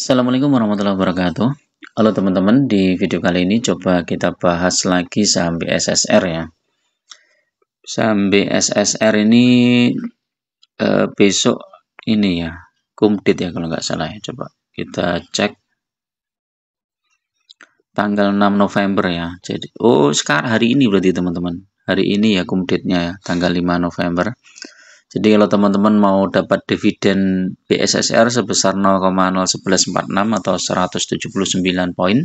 Assalamualaikum warahmatullahi wabarakatuh. Halo teman-teman, di video kali ini coba kita bahas lagi saham BSSR ya. Saham BSSR ini e, besok ini ya, kumdit ya kalau nggak salah ya. Coba kita cek tanggal 6 November ya. Jadi oh sekarang hari ini berarti teman-teman. Hari ini ya kumditnya ya, tanggal 5 November. Jadi kalau teman-teman mau dapat dividen BSSR sebesar 0,01146 atau 179 poin,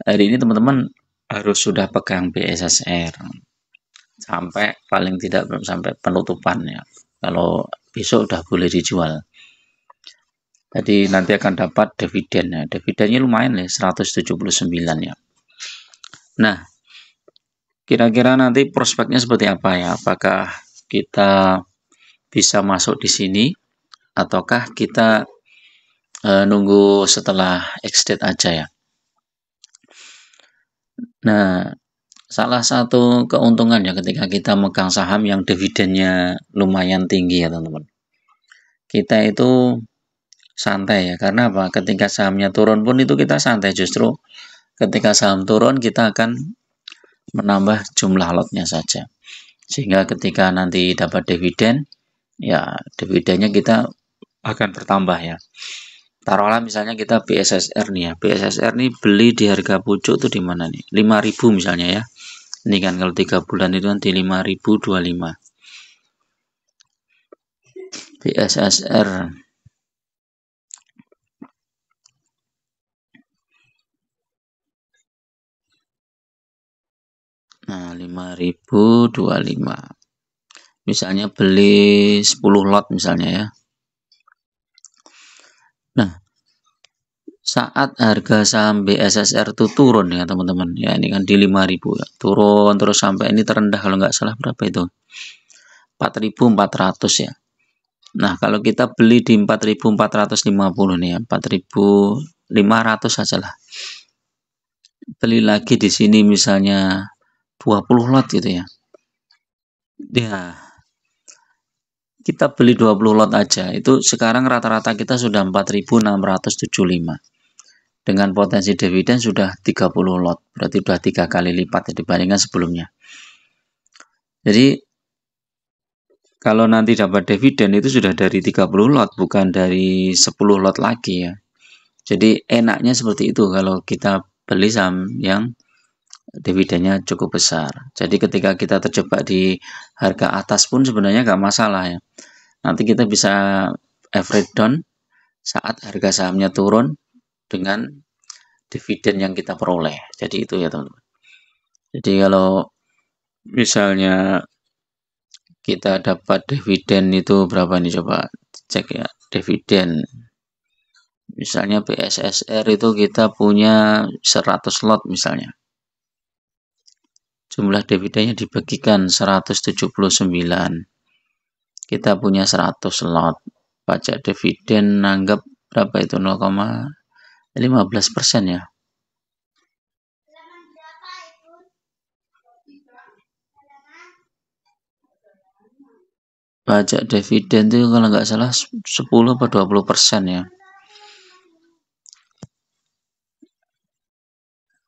hari ini teman-teman harus sudah pegang BSSR sampai paling tidak belum sampai penutupan ya. Kalau besok udah boleh dijual. Jadi nanti akan dapat dividen ya. Dividennya lumayan nih, ya, 179 ya. Nah, kira-kira nanti prospeknya seperti apa ya? Apakah kita bisa masuk di sini ataukah kita e, nunggu setelah exit aja ya. Nah, salah satu keuntungan ya ketika kita megang saham yang dividennya lumayan tinggi ya teman-teman. Kita itu santai ya karena apa? Ketika sahamnya turun pun itu kita santai justru ketika saham turun kita akan menambah jumlah lotnya saja sehingga ketika nanti dapat dividen ya dividennya kita akan bertambah ya taruhlah misalnya kita BSSR nih ya BSSR nih beli di harga pucuk tuh di mana nih 5000 misalnya ya ini kan kalau 3 bulan itu nanti 5025 BSSR Nah, 5025. Misalnya beli 10 lot misalnya ya. Nah, saat harga saham BSSR itu turun ya teman-teman. Ya, ini kan di 5000 ya. Turun terus sampai ini terendah kalau nggak salah berapa itu? 4400 ya. Nah, kalau kita beli di 4450 nih ya, 4500 sajalah. Beli lagi di sini misalnya 20 lot gitu ya ya kita beli 20 lot aja itu sekarang rata-rata kita sudah 4675 dengan potensi dividen sudah 30 lot berarti sudah 3 kali lipat ya dibandingkan sebelumnya jadi kalau nanti dapat dividen itu sudah dari 30 lot bukan dari 10 lot lagi ya jadi enaknya seperti itu kalau kita beli saham yang dividennya cukup besar. Jadi ketika kita terjebak di harga atas pun sebenarnya nggak masalah ya. Nanti kita bisa average down saat harga sahamnya turun dengan dividen yang kita peroleh. Jadi itu ya teman-teman. Jadi kalau misalnya kita dapat dividen itu berapa nih coba cek ya dividen. Misalnya BSSR itu kita punya 100 lot misalnya jumlah dividennya dibagikan 179 kita punya 100 lot pajak dividen nanggap berapa itu 0,15 persen ya pajak dividen itu kalau nggak salah 10 atau 20 persen ya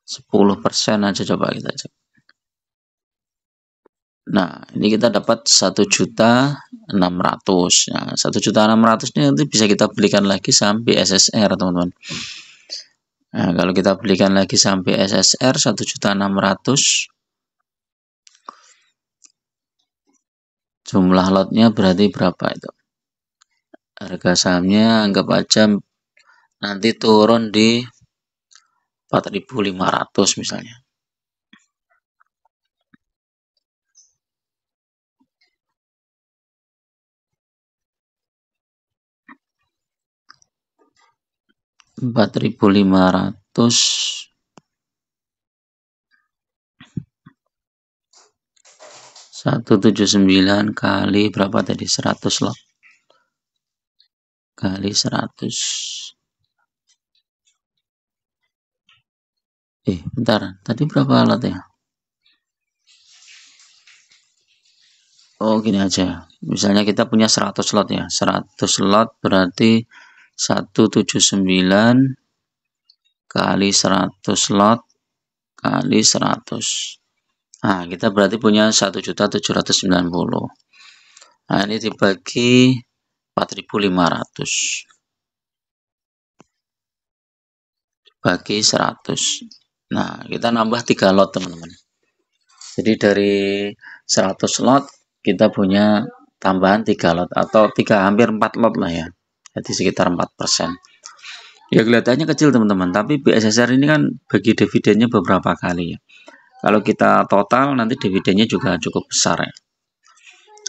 10 persen aja coba kita cek Nah, ini kita dapat 1 juta 600. Nah, satu juta 600 ratus ini nanti bisa kita belikan lagi sampai SSR, teman-teman. Nah, kalau kita belikan lagi sampai SSR satu juta 600. jumlah lotnya berarti berapa itu? Harga sahamnya anggap aja nanti turun di 4.500 misalnya. 4.500 179 kali berapa tadi 100 log kali 100 eh bentar tadi berapa ya oh gini aja misalnya kita punya 100 lot ya 100 lot berarti 179 kali 100 lot kali 100. Nah, kita berarti punya 1.790. Nah, ini dibagi 4.500. Bagi 100. Nah, kita nambah 3 lot, teman-teman. Jadi dari 100 lot kita punya tambahan 3 lot atau 3 hampir 4 lot lah ya jadi sekitar 4% ya kelihatannya kecil teman-teman tapi BSSR ini kan bagi dividennya beberapa kali ya kalau kita total nanti dividennya juga cukup besar ya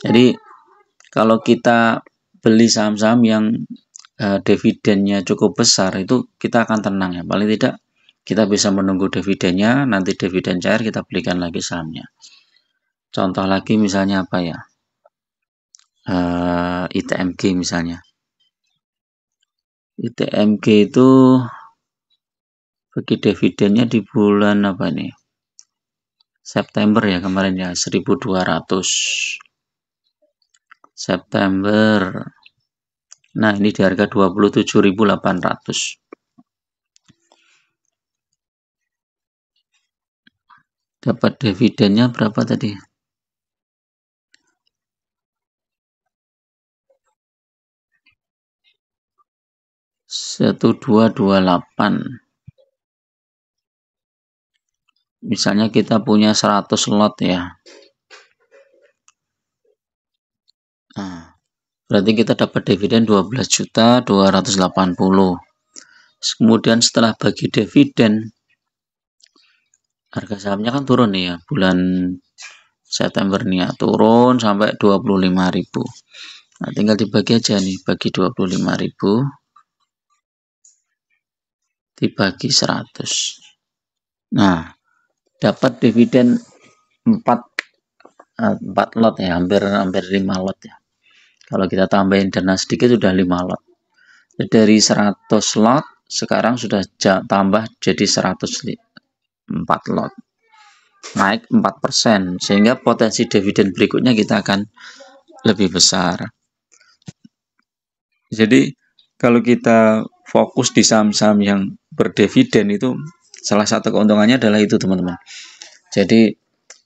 jadi kalau kita beli saham-saham yang eh, dividennya cukup besar itu kita akan tenang ya paling tidak kita bisa menunggu dividennya nanti dividen cair kita belikan lagi sahamnya contoh lagi misalnya apa ya eh, ITMG misalnya ITMG itu bagi dividennya di bulan apa nih? September ya kemarin ya 1200 September nah ini di harga 27.800 dapat dividennya berapa tadi 1228 misalnya kita punya 100 lot ya nah, berarti kita dapat dividen 12 juta 280 kemudian setelah bagi dividen harga sahamnya kan turun nih ya bulan September nih ya turun sampai 25.000 nah tinggal dibagi aja nih bagi 25.000 dibagi 100. Nah, dapat dividen 4 4 eh, lot ya, hampir hampir 5 lot ya. Kalau kita tambahin dana sedikit sudah 5 lot. Dari 100 lot sekarang sudah tambah jadi 104 lot. Naik 4% sehingga potensi dividen berikutnya kita akan lebih besar. Jadi kalau kita fokus di saham-saham yang berdividen itu salah satu keuntungannya adalah itu teman-teman jadi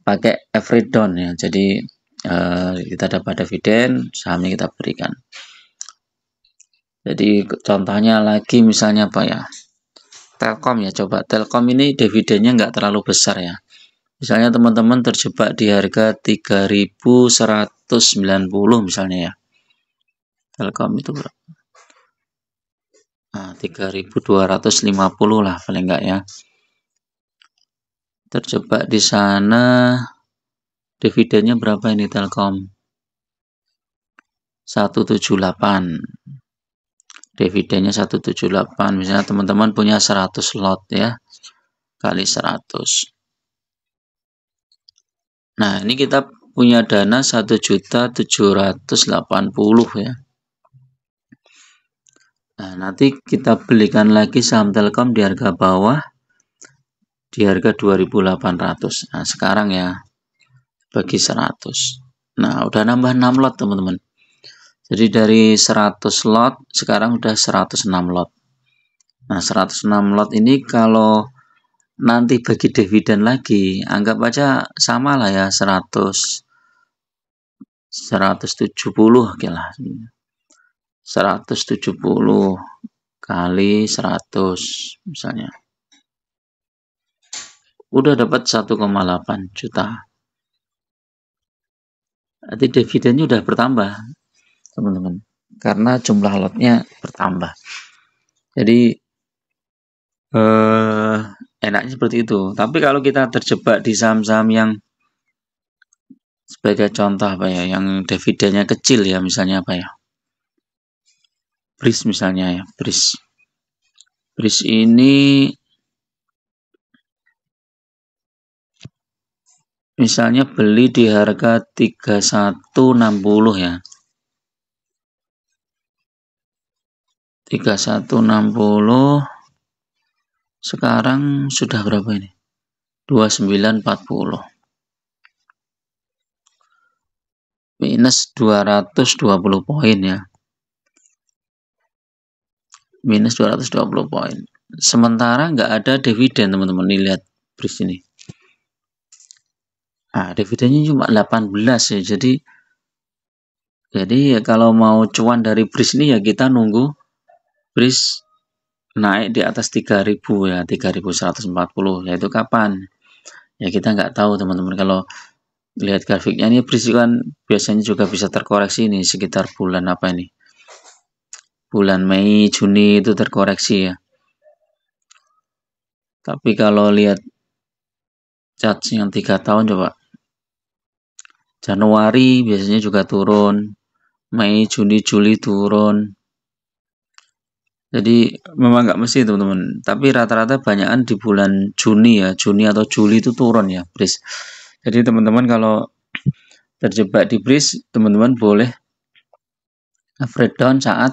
pakai every down ya jadi eh, kita dapat dividen sahamnya kita berikan jadi contohnya lagi misalnya apa ya Telkom ya coba Telkom ini dividennya nggak terlalu besar ya misalnya teman-teman terjebak di harga 3190 misalnya ya Telkom itu berapa nah, 3250 lah paling enggak ya terjebak di sana dividennya berapa ini Telkom 178 dividennya 178 misalnya teman-teman punya 100 lot ya kali 100 nah ini kita punya dana 1.780 ya Nah, nanti kita belikan lagi saham Telkom di harga bawah di harga 2800. Nah, sekarang ya bagi 100. Nah, udah nambah 6 lot, teman-teman. Jadi dari 100 lot sekarang udah 106 lot. Nah, 106 lot ini kalau nanti bagi dividen lagi, anggap aja sama lah ya 100 170 oke okay lah. 170 kali 100 misalnya. Udah dapat 1,8 juta. Arti dividennya udah bertambah, teman-teman. Karena jumlah lotnya bertambah. Jadi eh enaknya seperti itu. Tapi kalau kita terjebak di saham-saham yang sebagai contoh apa ya, yang dividennya kecil ya misalnya apa ya? Pris misalnya ya, Pris. Pris ini misalnya beli di harga 3160 ya. 3160 sekarang sudah berapa ini? 2940. Minus 220 poin ya minus 220 poin sementara nggak ada dividen teman-teman nih lihat brief ini Ah dividennya cuma 18 ya jadi jadi ya kalau mau cuan dari bris ini ya kita nunggu bris naik di atas 3000 ya 3140 ya itu kapan ya kita nggak tahu teman-teman kalau lihat grafiknya ini bris kan biasanya juga bisa terkoreksi ini sekitar bulan apa ini bulan Mei, Juni itu terkoreksi ya. Tapi kalau lihat chart yang tiga tahun coba. Januari biasanya juga turun. Mei, Juni, Juli turun. Jadi memang nggak mesti teman-teman. Tapi rata-rata banyakan di bulan Juni ya, Juni atau Juli itu turun ya, bris. Jadi teman-teman kalau terjebak di bris, teman-teman boleh afraid down saat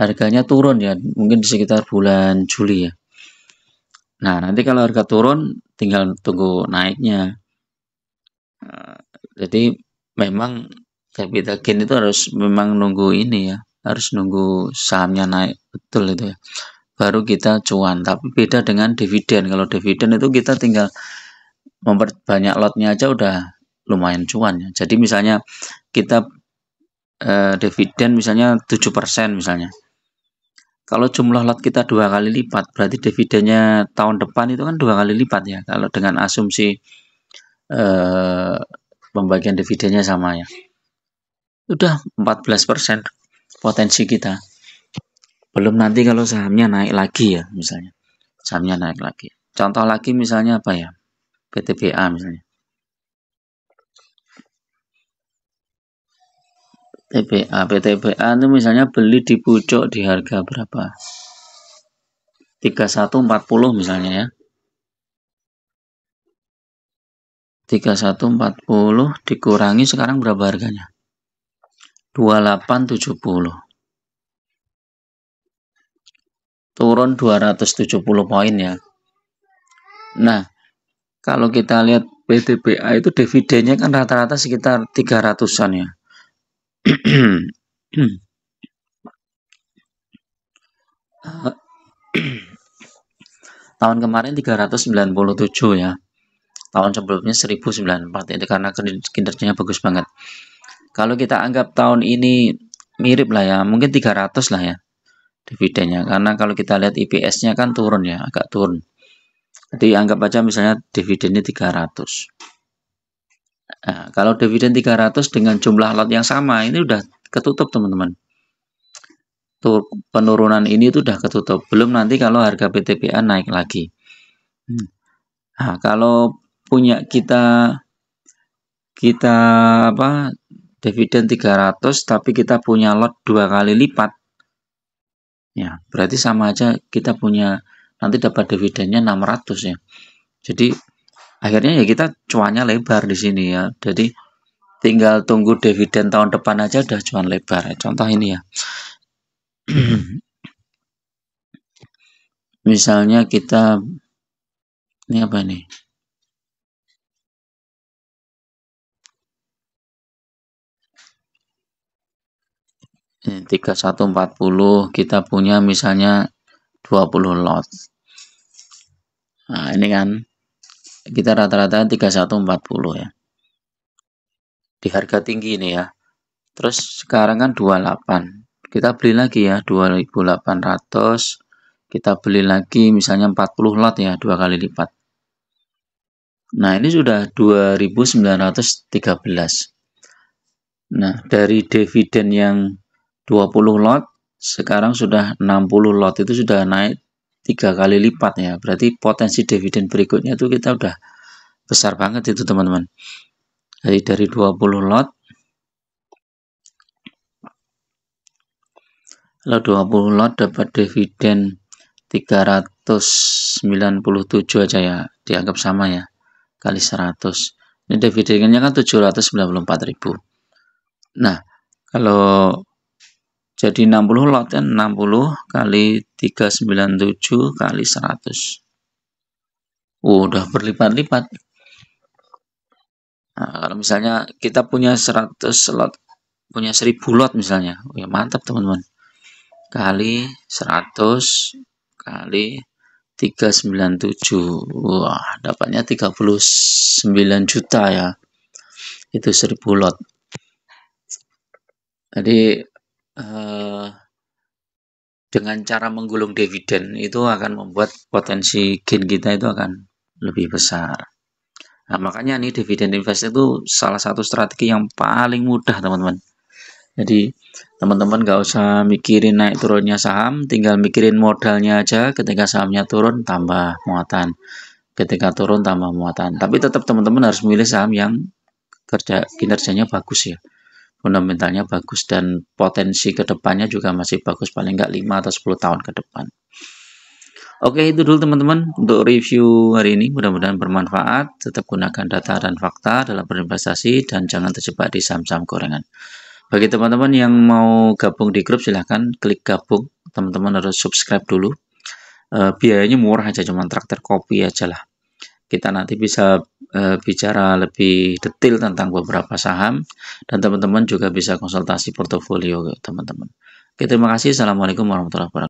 harganya turun ya mungkin di sekitar bulan Juli ya nah nanti kalau harga turun tinggal tunggu naiknya eh, jadi memang capital gain itu harus memang nunggu ini ya harus nunggu sahamnya naik betul itu ya baru kita cuan tapi beda dengan dividen kalau dividen itu kita tinggal memperbanyak lotnya aja udah lumayan cuan ya jadi misalnya kita eh, dividen misalnya 7% misalnya kalau jumlah lot kita dua kali lipat berarti dividennya tahun depan itu kan dua kali lipat ya kalau dengan asumsi eh, pembagian dividennya sama ya udah 14% potensi kita belum nanti kalau sahamnya naik lagi ya misalnya sahamnya naik lagi contoh lagi misalnya apa ya PTBA misalnya TPA. PTPA itu misalnya beli di pucuk di harga berapa? 3140 misalnya ya. 3140 dikurangi sekarang berapa harganya? 2870. Turun 270 poin ya. Nah, kalau kita lihat PTBA itu dividennya kan rata-rata sekitar 300-an ya. Eh, tahun kemarin 397 ya tahun sebelumnya 1094 itu karena kinerjanya bagus banget kalau kita anggap tahun ini mirip lah ya mungkin 300 lah ya dividennya karena kalau kita lihat IPS nya kan turun ya agak turun jadi anggap aja misalnya dividennya 300 Nah, kalau dividen 300 dengan jumlah lot yang sama ini udah ketutup teman-teman. Penurunan ini itu udah ketutup. Belum nanti kalau harga PTPA naik lagi. Hmm. Nah, kalau punya kita kita apa dividen 300 tapi kita punya lot dua kali lipat ya berarti sama aja kita punya nanti dapat dividennya 600 ya jadi akhirnya ya kita cuannya lebar di sini ya jadi tinggal tunggu dividen tahun depan aja udah cuan lebar ya. contoh ini ya misalnya kita ini apa ini ini 3140 kita punya misalnya 20 lot nah ini kan kita rata-rata 3140 ya di harga tinggi ini ya terus sekarang kan 28 kita beli lagi ya 2800 kita beli lagi misalnya 40 lot ya dua kali lipat nah ini sudah 2913 nah dari dividen yang 20 lot sekarang sudah 60 lot itu sudah naik tiga kali lipat ya berarti potensi dividen berikutnya itu kita udah besar banget itu teman-teman jadi dari 20 lot kalau 20 lot dapat dividen 397 aja ya dianggap sama ya kali 100 ini dividennya kan 794.000 nah kalau jadi 60 lot ya 60 kali 397 kali 100. Uh, udah berlipat-lipat. Nah, kalau misalnya kita punya 100 lot, punya 1000 lot misalnya. Oh, ya mantap teman-teman. Kali 100 kali 397. Wah, dapatnya 39 juta ya. Itu 1000 lot. Jadi Eh, dengan cara menggulung dividen itu akan membuat potensi gain kita itu akan lebih besar. Nah, makanya nih dividen invest itu salah satu strategi yang paling mudah teman-teman. Jadi teman-teman gak usah mikirin naik turunnya saham, tinggal mikirin modalnya aja. Ketika sahamnya turun tambah muatan, ketika turun tambah muatan. Tapi tetap teman-teman harus memilih saham yang kerja kinerjanya bagus ya fundamentalnya bagus dan potensi kedepannya juga masih bagus paling nggak 5 atau 10 tahun ke depan Oke itu dulu teman-teman untuk review hari ini mudah-mudahan bermanfaat tetap gunakan data dan fakta dalam berinvestasi dan jangan terjebak di saham-saham gorengan bagi teman-teman yang mau gabung di grup silahkan klik gabung teman-teman harus subscribe dulu eh, biayanya murah aja cuma traktir kopi aja lah kita nanti bisa Eh, bicara lebih detail tentang beberapa saham dan teman-teman juga bisa konsultasi portofolio teman-teman. Oke, terima kasih. Assalamualaikum warahmatullahi wabarakatuh.